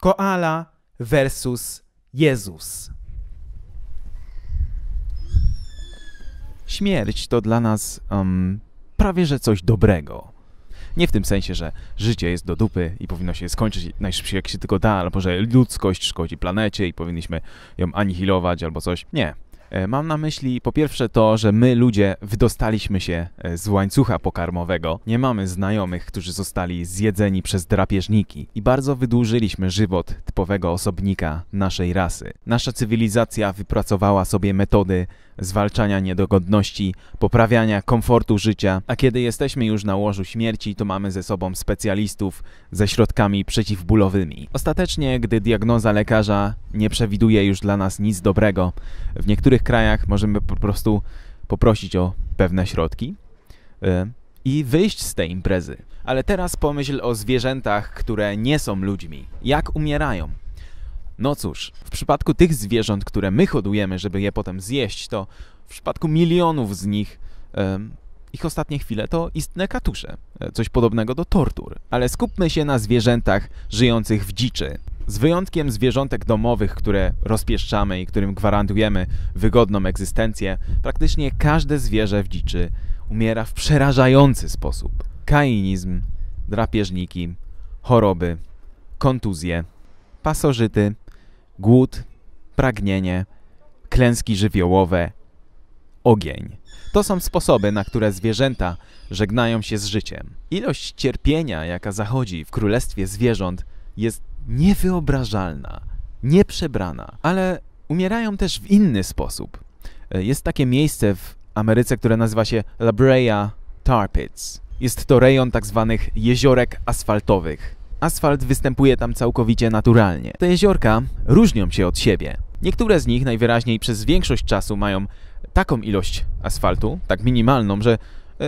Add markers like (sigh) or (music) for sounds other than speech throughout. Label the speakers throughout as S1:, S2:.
S1: Koala versus Jezus. Śmierć to dla nas um, prawie że coś dobrego. Nie w tym sensie, że życie jest do dupy i powinno się skończyć najszybciej jak się tylko da, albo że ludzkość szkodzi planecie i powinniśmy ją anihilować albo coś. Nie. E, mam na myśli po pierwsze to, że my ludzie wydostaliśmy się e, z łańcucha pokarmowego. Nie mamy znajomych, którzy zostali zjedzeni przez drapieżniki i bardzo wydłużyliśmy żywot typowego osobnika naszej rasy. Nasza cywilizacja wypracowała sobie metody zwalczania niedogodności, poprawiania komfortu życia, a kiedy jesteśmy już na łożu śmierci, to mamy ze sobą specjalistów ze środkami przeciwbólowymi. Ostatecznie, gdy diagnoza lekarza nie przewiduje już dla nas nic dobrego, w niektórych krajach możemy po prostu poprosić o pewne środki e, i wyjść z tej imprezy. Ale teraz pomyśl o zwierzętach, które nie są ludźmi. Jak umierają? No cóż, w przypadku tych zwierząt, które my hodujemy, żeby je potem zjeść, to w przypadku milionów z nich ich ostatnie chwile to istne katusze, e, coś podobnego do tortur. Ale skupmy się na zwierzętach żyjących w dziczy. Z wyjątkiem zwierzątek domowych, które rozpieszczamy i którym gwarantujemy wygodną egzystencję, praktycznie każde zwierzę w dziczy umiera w przerażający sposób. Kainizm, drapieżniki, choroby, kontuzje, pasożyty, głód, pragnienie, klęski żywiołowe, ogień. To są sposoby, na które zwierzęta żegnają się z życiem. Ilość cierpienia, jaka zachodzi w królestwie zwierząt, jest niewyobrażalna, nieprzebrana, ale umierają też w inny sposób. Jest takie miejsce w Ameryce, które nazywa się La Brea Tar Pits. Jest to rejon tak zwanych jeziorek asfaltowych asfalt występuje tam całkowicie naturalnie. Te jeziorka różnią się od siebie. Niektóre z nich najwyraźniej przez większość czasu mają taką ilość asfaltu, tak minimalną, że e,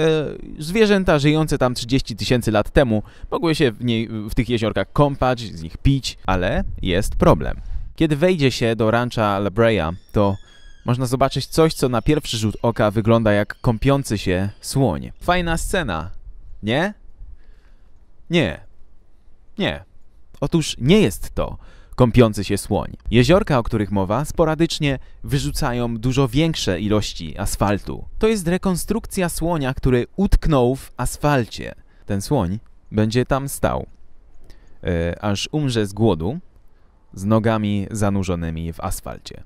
S1: zwierzęta żyjące tam 30 tysięcy lat temu mogły się w, niej, w tych jeziorkach kąpać, z nich pić, ale jest problem. Kiedy wejdzie się do rancha La Brea, to można zobaczyć coś, co na pierwszy rzut oka wygląda jak kąpiący się słoń. Fajna scena, nie? Nie, nie. Otóż nie jest to kąpiący się słoń. Jeziorka, o których mowa, sporadycznie wyrzucają dużo większe ilości asfaltu. To jest rekonstrukcja słonia, który utknął w asfalcie. Ten słoń będzie tam stał, e, aż umrze z głodu, z nogami zanurzonymi w asfalcie.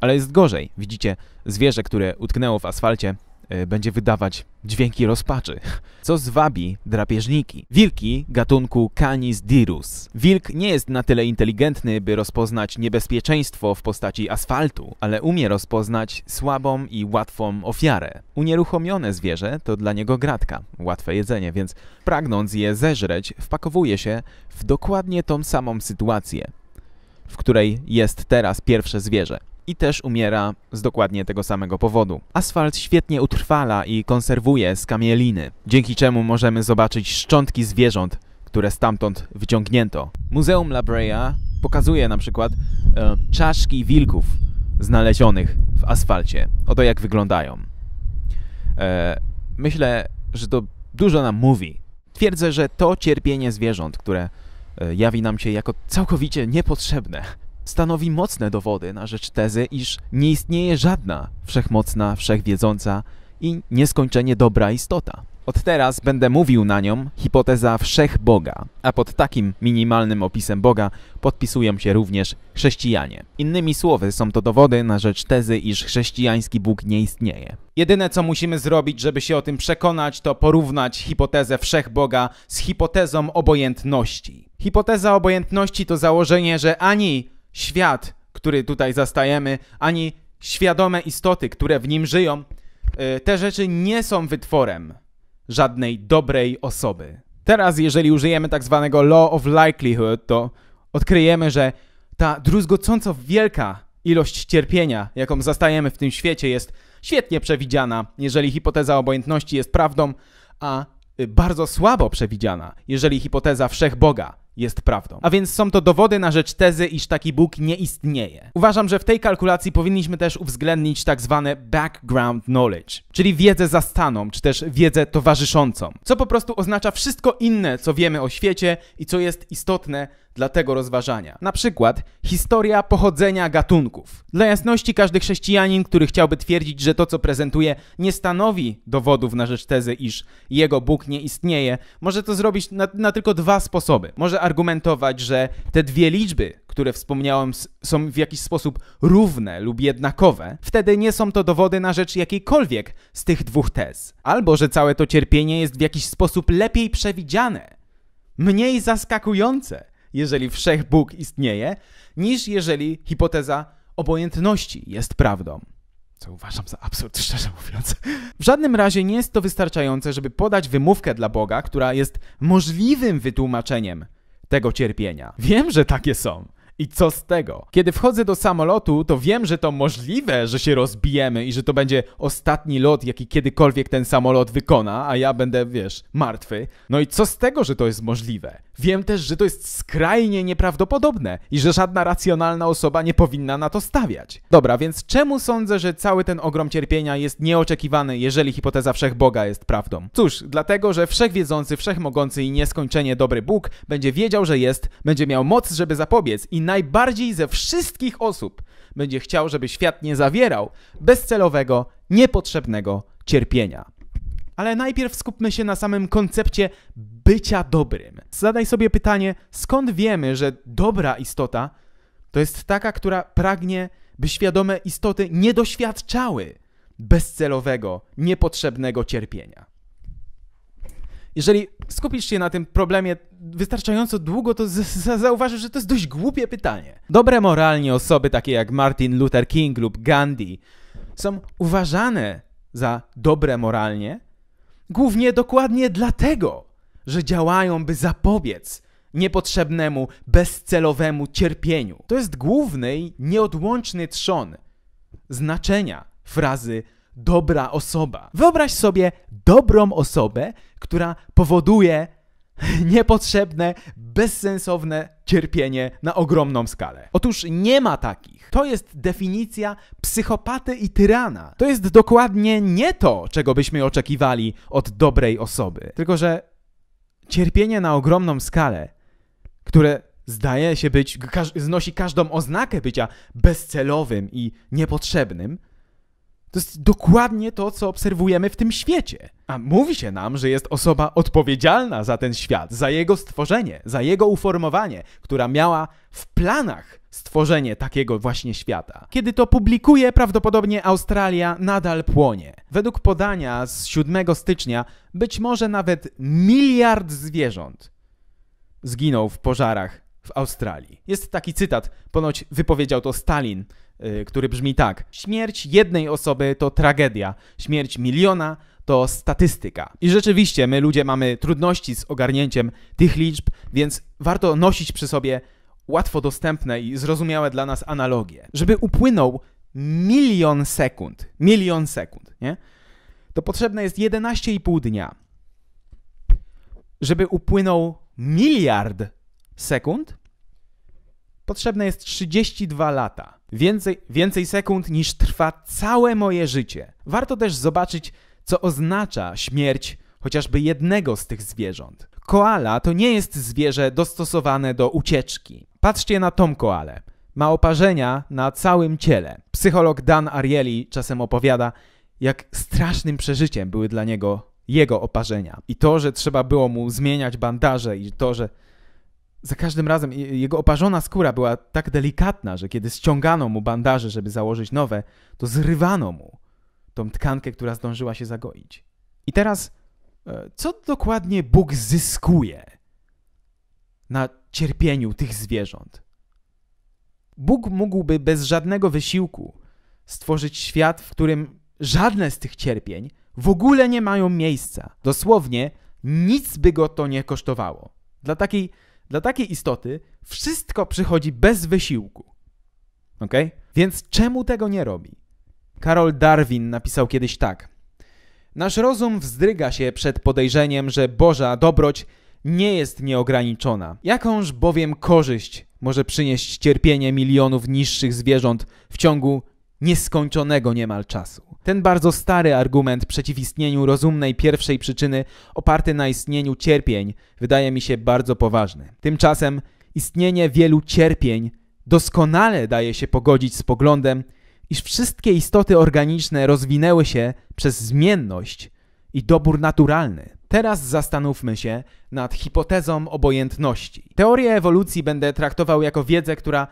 S1: Ale jest gorzej. Widzicie, zwierzę, które utknęło w asfalcie, E, będzie wydawać dźwięki rozpaczy, co zwabi drapieżniki. Wilki gatunku Canis dirus. Wilk nie jest na tyle inteligentny, by rozpoznać niebezpieczeństwo w postaci asfaltu, ale umie rozpoznać słabą i łatwą ofiarę. Unieruchomione zwierzę to dla niego gratka, łatwe jedzenie, więc pragnąc je zeżreć, wpakowuje się w dokładnie tą samą sytuację, w której jest teraz pierwsze zwierzę i też umiera z dokładnie tego samego powodu. Asfalt świetnie utrwala i konserwuje skamieliny, dzięki czemu możemy zobaczyć szczątki zwierząt, które stamtąd wyciągnięto. Muzeum La Brea pokazuje na przykład e, czaszki wilków znalezionych w asfalcie. Oto jak wyglądają. E, myślę, że to dużo nam mówi. Twierdzę, że to cierpienie zwierząt, które e, jawi nam się jako całkowicie niepotrzebne, stanowi mocne dowody na rzecz tezy, iż nie istnieje żadna wszechmocna, wszechwiedząca i nieskończenie dobra istota. Od teraz będę mówił na nią hipoteza wszechboga, a pod takim minimalnym opisem Boga podpisują się również chrześcijanie. Innymi słowy, są to dowody na rzecz tezy, iż chrześcijański Bóg nie istnieje. Jedyne co musimy zrobić, żeby się o tym przekonać, to porównać hipotezę wszechboga z hipotezą obojętności. Hipoteza obojętności to założenie, że ani świat, który tutaj zastajemy, ani świadome istoty, które w nim żyją, e, te rzeczy nie są wytworem żadnej dobrej osoby. Teraz, jeżeli użyjemy tak zwanego law of likelihood, to odkryjemy, że ta druzgocąco wielka ilość cierpienia, jaką zastajemy w tym świecie, jest świetnie przewidziana, jeżeli hipoteza obojętności jest prawdą, a y, bardzo słabo przewidziana, jeżeli hipoteza wszechboga jest prawdą. A więc są to dowody na rzecz tezy, iż taki Bóg nie istnieje. Uważam, że w tej kalkulacji powinniśmy też uwzględnić tak zwane background knowledge, czyli wiedzę zastaną, czy też wiedzę towarzyszącą, co po prostu oznacza wszystko inne, co wiemy o świecie i co jest istotne dla tego rozważania. Na przykład historia pochodzenia gatunków. Dla jasności każdy chrześcijanin, który chciałby twierdzić, że to co prezentuje nie stanowi dowodów na rzecz tezy, iż jego Bóg nie istnieje, może to zrobić na, na tylko dwa sposoby. Może argumentować, że te dwie liczby, które wspomniałem, są w jakiś sposób równe lub jednakowe, wtedy nie są to dowody na rzecz jakiejkolwiek z tych dwóch tez. Albo że całe to cierpienie jest w jakiś sposób lepiej przewidziane, mniej zaskakujące jeżeli wszechbóg istnieje, niż jeżeli hipoteza obojętności jest prawdą. Co uważam za absurd, (laughs) szczerze mówiąc. W żadnym razie nie jest to wystarczające, żeby podać wymówkę dla Boga, która jest możliwym wytłumaczeniem tego cierpienia. Wiem, że takie są. I co z tego? Kiedy wchodzę do samolotu, to wiem, że to możliwe, że się rozbijemy i że to będzie ostatni lot, jaki kiedykolwiek ten samolot wykona, a ja będę, wiesz, martwy. No i co z tego, że to jest możliwe? Wiem też, że to jest skrajnie nieprawdopodobne i że żadna racjonalna osoba nie powinna na to stawiać. Dobra, więc czemu sądzę, że cały ten ogrom cierpienia jest nieoczekiwany, jeżeli hipoteza wszechboga jest prawdą? Cóż, dlatego, że wszechwiedzący, wszechmogący i nieskończenie dobry Bóg będzie wiedział, że jest, będzie miał moc, żeby zapobiec i najbardziej ze wszystkich osób będzie chciał, żeby świat nie zawierał bezcelowego, niepotrzebnego cierpienia. Ale najpierw skupmy się na samym koncepcie bycia dobrym. Zadaj sobie pytanie, skąd wiemy, że dobra istota to jest taka, która pragnie, by świadome istoty nie doświadczały bezcelowego, niepotrzebnego cierpienia. Jeżeli skupisz się na tym problemie wystarczająco długo, to zauważysz, że to jest dość głupie pytanie. Dobre moralnie osoby takie jak Martin Luther King lub Gandhi są uważane za dobre moralnie, Głównie dokładnie dlatego, że działają, by zapobiec niepotrzebnemu, bezcelowemu cierpieniu. To jest główny i nieodłączny trzon znaczenia frazy dobra osoba. Wyobraź sobie dobrą osobę, która powoduje (laughs) niepotrzebne, bezsensowne cierpienie na ogromną skalę. Otóż nie ma takich. To jest definicja psychopaty i tyrana. To jest dokładnie nie to, czego byśmy oczekiwali od dobrej osoby. Tylko, że cierpienie na ogromną skalę, które zdaje się być, znosi każdą oznakę bycia bezcelowym i niepotrzebnym, to jest dokładnie to, co obserwujemy w tym świecie. A mówi się nam, że jest osoba odpowiedzialna za ten świat, za jego stworzenie, za jego uformowanie, która miała w planach stworzenie takiego właśnie świata. Kiedy to publikuje, prawdopodobnie Australia nadal płonie. Według podania z 7 stycznia być może nawet miliard zwierząt zginął w pożarach w Australii. Jest taki cytat, ponoć wypowiedział to Stalin, yy, który brzmi tak: Śmierć jednej osoby to tragedia, śmierć miliona to statystyka. I rzeczywiście my ludzie mamy trudności z ogarnięciem tych liczb, więc warto nosić przy sobie łatwo dostępne i zrozumiałe dla nas analogie. Żeby upłynął milion sekund, milion sekund, nie? To potrzebne jest 11,5 dnia. Żeby upłynął miliard sekund, potrzebne jest 32 lata. Więcej, więcej sekund niż trwa całe moje życie. Warto też zobaczyć, co oznacza śmierć chociażby jednego z tych zwierząt. Koala to nie jest zwierzę dostosowane do ucieczki. Patrzcie na tą koalę. Ma oparzenia na całym ciele. Psycholog Dan Ariely czasem opowiada, jak strasznym przeżyciem były dla niego jego oparzenia. I to, że trzeba było mu zmieniać bandaże i to, że za każdym razem jego oparzona skóra była tak delikatna, że kiedy ściągano mu bandaże, żeby założyć nowe, to zrywano mu tą tkankę, która zdążyła się zagoić. I teraz, e, co dokładnie Bóg zyskuje na cierpieniu tych zwierząt? Bóg mógłby bez żadnego wysiłku stworzyć świat, w którym żadne z tych cierpień w ogóle nie mają miejsca. Dosłownie nic by go to nie kosztowało. Dla takiej dla takiej istoty wszystko przychodzi bez wysiłku. Ok? Więc czemu tego nie robi? Karol Darwin napisał kiedyś tak. Nasz rozum wzdryga się przed podejrzeniem, że Boża dobroć nie jest nieograniczona. Jakąż bowiem korzyść może przynieść cierpienie milionów niższych zwierząt w ciągu nieskończonego niemal czasu? Ten bardzo stary argument przeciw istnieniu rozumnej pierwszej przyczyny, oparty na istnieniu cierpień, wydaje mi się bardzo poważny. Tymczasem istnienie wielu cierpień doskonale daje się pogodzić z poglądem, iż wszystkie istoty organiczne rozwinęły się przez zmienność i dobór naturalny. Teraz zastanówmy się nad hipotezą obojętności. Teorię ewolucji będę traktował jako wiedzę, która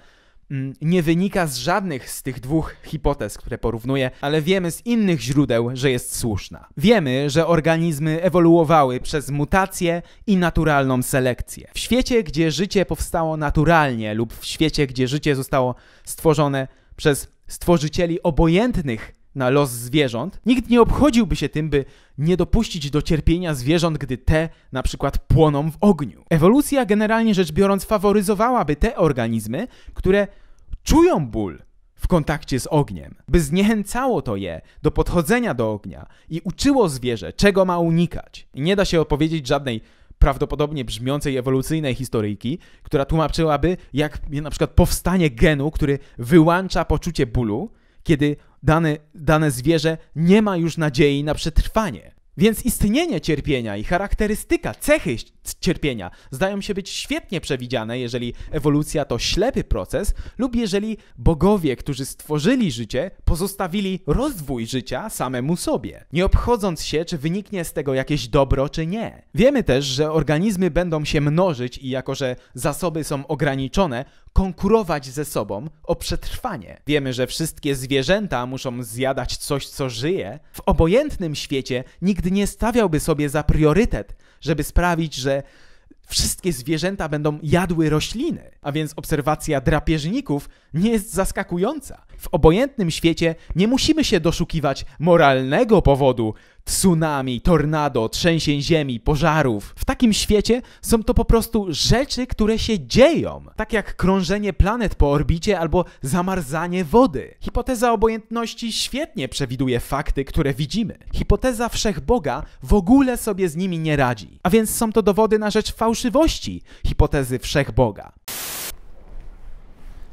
S1: Mm, nie wynika z żadnych z tych dwóch hipotez, które porównuję, ale wiemy z innych źródeł, że jest słuszna. Wiemy, że organizmy ewoluowały przez mutacje i naturalną selekcję. W świecie, gdzie życie powstało naturalnie lub w świecie, gdzie życie zostało stworzone przez stworzycieli obojętnych na los zwierząt, nikt nie obchodziłby się tym, by nie dopuścić do cierpienia zwierząt, gdy te na przykład płoną w ogniu. Ewolucja generalnie rzecz biorąc faworyzowałaby te organizmy, które czują ból w kontakcie z ogniem, by zniechęcało to je do podchodzenia do ognia i uczyło zwierzę, czego ma unikać. I nie da się opowiedzieć żadnej prawdopodobnie brzmiącej ewolucyjnej historyjki, która tłumaczyłaby, jak na przykład powstanie genu, który wyłącza poczucie bólu, kiedy dane, dane zwierzę nie ma już nadziei na przetrwanie. Więc istnienie cierpienia i charakterystyka, cechy cierpienia zdają się być świetnie przewidziane, jeżeli ewolucja to ślepy proces, lub jeżeli bogowie, którzy stworzyli życie, pozostawili rozwój życia samemu sobie, nie obchodząc się, czy wyniknie z tego jakieś dobro, czy nie. Wiemy też, że organizmy będą się mnożyć i jako, że zasoby są ograniczone, konkurować ze sobą o przetrwanie. Wiemy, że wszystkie zwierzęta muszą zjadać coś, co żyje. W obojętnym świecie nikt nie stawiałby sobie za priorytet, żeby sprawić, że wszystkie zwierzęta będą jadły rośliny. A więc obserwacja drapieżników nie jest zaskakująca. W obojętnym świecie nie musimy się doszukiwać moralnego powodu tsunami, tornado, trzęsień ziemi, pożarów. W takim świecie są to po prostu rzeczy, które się dzieją, tak jak krążenie planet po orbicie albo zamarzanie wody. Hipoteza obojętności świetnie przewiduje fakty, które widzimy. Hipoteza wszechboga w ogóle sobie z nimi nie radzi. A więc są to dowody na rzecz fałszywości hipotezy wszechboga.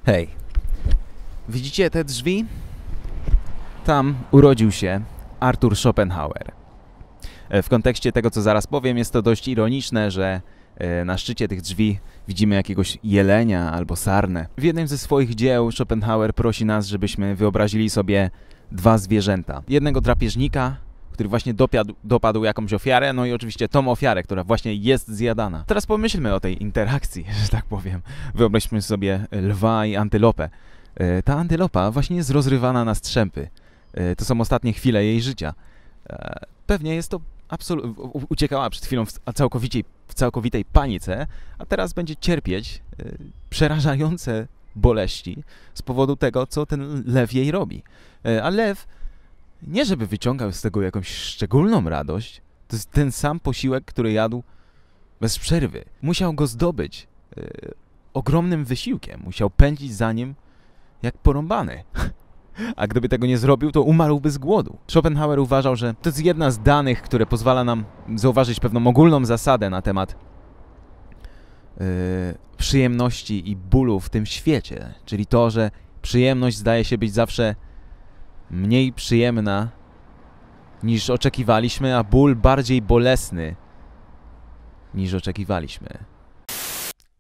S1: Hej. Widzicie te drzwi? Tam urodził się Artur Schopenhauer. E, w kontekście tego, co zaraz powiem, jest to dość ironiczne, że e, na szczycie tych drzwi widzimy jakiegoś jelenia albo sarnę. W jednym ze swoich dzieł Schopenhauer prosi nas, żebyśmy wyobrazili sobie dwa zwierzęta. Jednego drapieżnika, który właśnie dopadł, dopadł jakąś ofiarę, no i oczywiście tą ofiarę, która właśnie jest zjadana. Teraz pomyślmy o tej interakcji, (laughs) że tak powiem. Wyobraźmy sobie lwa i antylopę. E, ta antylopa właśnie jest rozrywana na strzępy. E, to są ostatnie chwile jej życia. E, pewnie jest to Uciekała przed chwilą w całkowicie w całkowitej panice, a teraz będzie cierpieć przerażające boleści z powodu tego, co ten lew jej robi. A lew nie żeby wyciągał z tego jakąś szczególną radość, to jest ten sam posiłek, który jadł bez przerwy. Musiał go zdobyć ogromnym wysiłkiem, musiał pędzić za nim jak porąbany. A gdyby tego nie zrobił, to umarłby z głodu. Schopenhauer uważał, że to jest jedna z danych, które pozwala nam zauważyć pewną ogólną zasadę na temat yy, przyjemności i bólu w tym świecie. Czyli to, że przyjemność zdaje się być zawsze mniej przyjemna niż oczekiwaliśmy, a ból bardziej bolesny niż oczekiwaliśmy.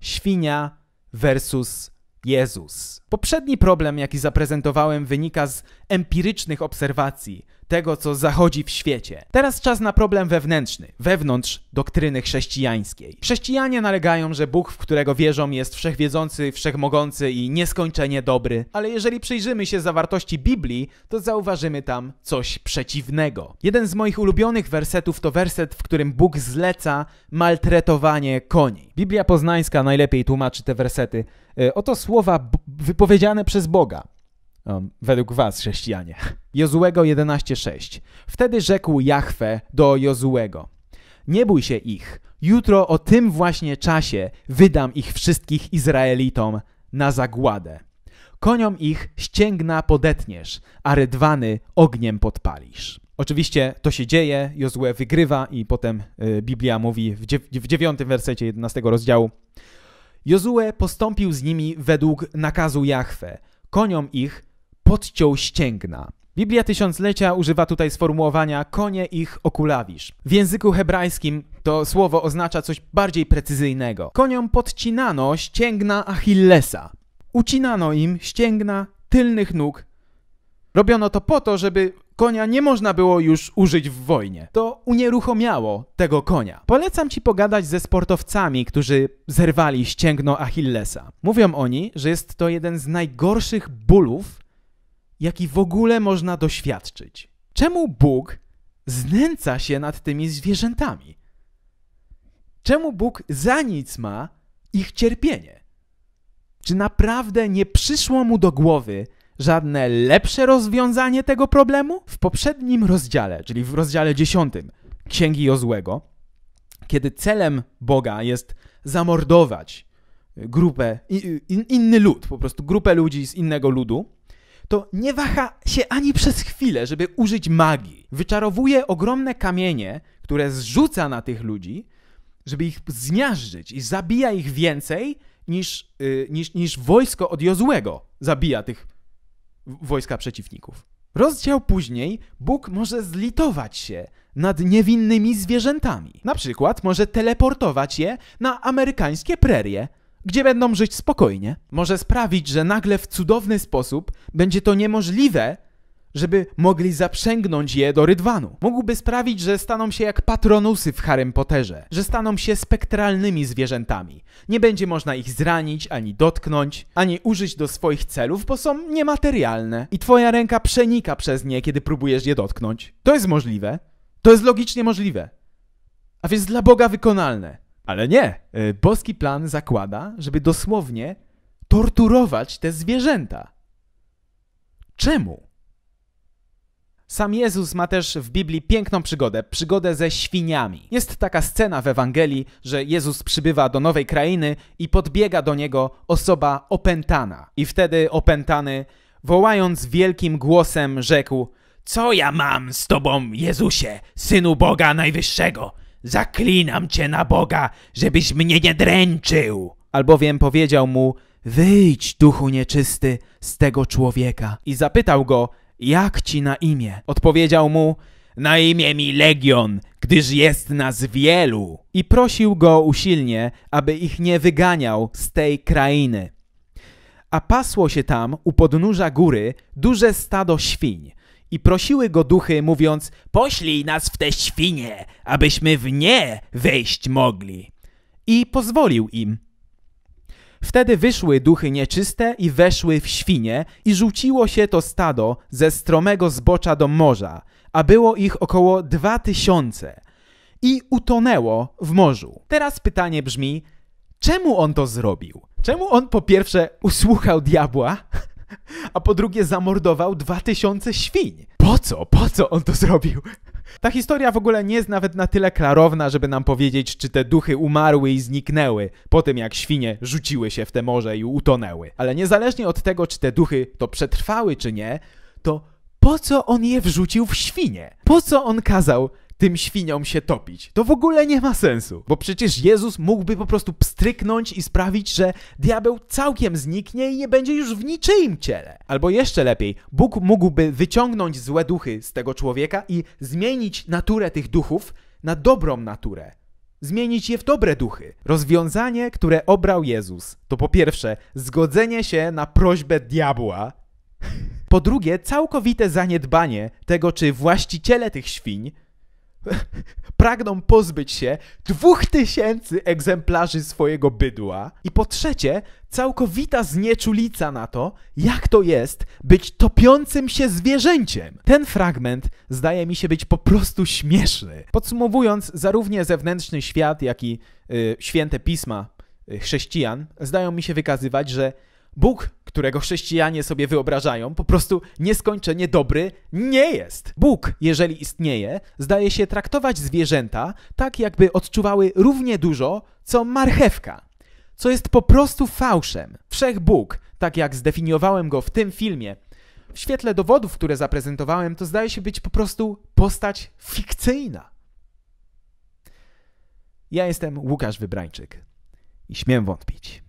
S1: Świnia versus Jezus. Poprzedni problem, jaki zaprezentowałem, wynika z empirycznych obserwacji, tego, co zachodzi w świecie. Teraz czas na problem wewnętrzny, wewnątrz doktryny chrześcijańskiej. Chrześcijanie nalegają, że Bóg, w którego wierzą, jest wszechwiedzący, wszechmogący i nieskończenie dobry, ale jeżeli przyjrzymy się zawartości Biblii, to zauważymy tam coś przeciwnego. Jeden z moich ulubionych wersetów to werset, w którym Bóg zleca maltretowanie koni. Biblia Poznańska najlepiej tłumaczy te wersety. E, oto słowa wypowiedziane przez Boga um, według was, chrześcijanie. Jozuego 11:6. Wtedy rzekł Jahwe do Jozuego: Nie bój się ich. Jutro o tym właśnie czasie wydam ich wszystkich Izraelitom na zagładę. Koniom ich ścięgna podetniesz, a rydwany ogniem podpalisz. Oczywiście to się dzieje, Jozue wygrywa i potem y, Biblia mówi w, w dziewiątym wersecie 11 rozdziału Jozue postąpił z nimi według nakazu Jahwe. Koniom ich podciął ścięgna. Biblia Tysiąclecia używa tutaj sformułowania konie ich okulawisz. W języku hebrajskim to słowo oznacza coś bardziej precyzyjnego. Koniom podcinano ścięgna Achillesa. Ucinano im ścięgna tylnych nóg. Robiono to po to, żeby konia nie można było już użyć w wojnie. To unieruchomiało tego konia. Polecam ci pogadać ze sportowcami, którzy zerwali ścięgno Achillesa. Mówią oni, że jest to jeden z najgorszych bólów, jaki w ogóle można doświadczyć. Czemu Bóg znęca się nad tymi zwierzętami? Czemu Bóg za nic ma ich cierpienie? Czy naprawdę nie przyszło mu do głowy żadne lepsze rozwiązanie tego problemu? W poprzednim rozdziale, czyli w rozdziale 10 Księgi Jozłego, kiedy celem Boga jest zamordować grupę, inny lud, po prostu grupę ludzi z innego ludu, to nie waha się ani przez chwilę, żeby użyć magii. Wyczarowuje ogromne kamienie, które zrzuca na tych ludzi, żeby ich zmiażdżyć i zabija ich więcej niż, yy, niż, niż wojsko od Jozłego zabija tych wojska przeciwników. Rozdział później Bóg może zlitować się nad niewinnymi zwierzętami. Na przykład może teleportować je na amerykańskie prerie gdzie będą żyć spokojnie, może sprawić, że nagle w cudowny sposób będzie to niemożliwe, żeby mogli zaprzęgnąć je do rydwanu. Mógłby sprawić, że staną się jak patronusy w Harrym Potterze, że staną się spektralnymi zwierzętami. Nie będzie można ich zranić, ani dotknąć, ani użyć do swoich celów, bo są niematerialne i twoja ręka przenika przez nie, kiedy próbujesz je dotknąć. To jest możliwe. To jest logicznie możliwe. A więc dla Boga wykonalne. Ale nie. E, boski plan zakłada, żeby dosłownie torturować te zwierzęta. Czemu? Sam Jezus ma też w Biblii piękną przygodę, przygodę ze świniami. Jest taka scena w Ewangelii, że Jezus przybywa do nowej krainy i podbiega do niego osoba opętana. I wtedy opętany, wołając wielkim głosem, rzekł: Co ja mam z tobą, Jezusie, synu Boga Najwyższego? Zaklinam cię na Boga, żebyś mnie nie dręczył! Albowiem powiedział mu, wyjdź, duchu nieczysty, z tego człowieka. I zapytał go, jak ci na imię? Odpowiedział mu, na imię mi Legion, gdyż jest nas wielu. I prosił go usilnie, aby ich nie wyganiał z tej krainy. A pasło się tam u podnóża góry duże stado świń – i prosiły go duchy, mówiąc: Poślij nas w te świnie, abyśmy w nie wejść mogli. I pozwolił im. Wtedy wyszły duchy nieczyste i weszły w świnie, i rzuciło się to stado ze stromego zbocza do morza, a było ich około dwa tysiące. I utonęło w morzu. Teraz pytanie brzmi: czemu on to zrobił? Czemu on po pierwsze usłuchał diabła? (laughs) a po drugie zamordował 2000 świń. Po co? Po co on to zrobił? Ta historia w ogóle nie jest nawet na tyle klarowna, żeby nam powiedzieć, czy te duchy umarły i zniknęły po tym, jak świnie rzuciły się w te morze i utonęły. Ale niezależnie od tego, czy te duchy to przetrwały, czy nie, to po co on je wrzucił w świnie? Po co on kazał tym świniom się topić. To w ogóle nie ma sensu, bo przecież Jezus mógłby po prostu pstryknąć i sprawić, że diabeł całkiem zniknie i nie będzie już w niczyim ciele. Albo jeszcze lepiej, Bóg mógłby wyciągnąć złe duchy z tego człowieka i zmienić naturę tych duchów na dobrą naturę zmienić je w dobre duchy. Rozwiązanie, które obrał Jezus, to po pierwsze zgodzenie się na prośbę diabła, (laughs) po drugie całkowite zaniedbanie tego, czy właściciele tych świń (laughs) pragną pozbyć się dwóch tysięcy egzemplarzy swojego bydła. I po trzecie, całkowita znieczulica na to, jak to jest być topiącym się zwierzęciem. Ten fragment zdaje mi się być po prostu śmieszny. Podsumowując, zarówno zewnętrzny świat, jak i yy, święte pisma y, chrześcijan zdają mi się wykazywać, że Bóg, którego chrześcijanie sobie wyobrażają, po prostu nieskończenie dobry nie jest. Bóg, jeżeli istnieje, zdaje się traktować zwierzęta tak, jakby odczuwały równie dużo, co marchewka. Co jest po prostu fałszem. Wszechbóg, tak jak zdefiniowałem go w tym filmie, w świetle dowodów, które zaprezentowałem, to zdaje się być po prostu postać fikcyjna. Ja jestem Łukasz Wybrańczyk i śmiem wątpić.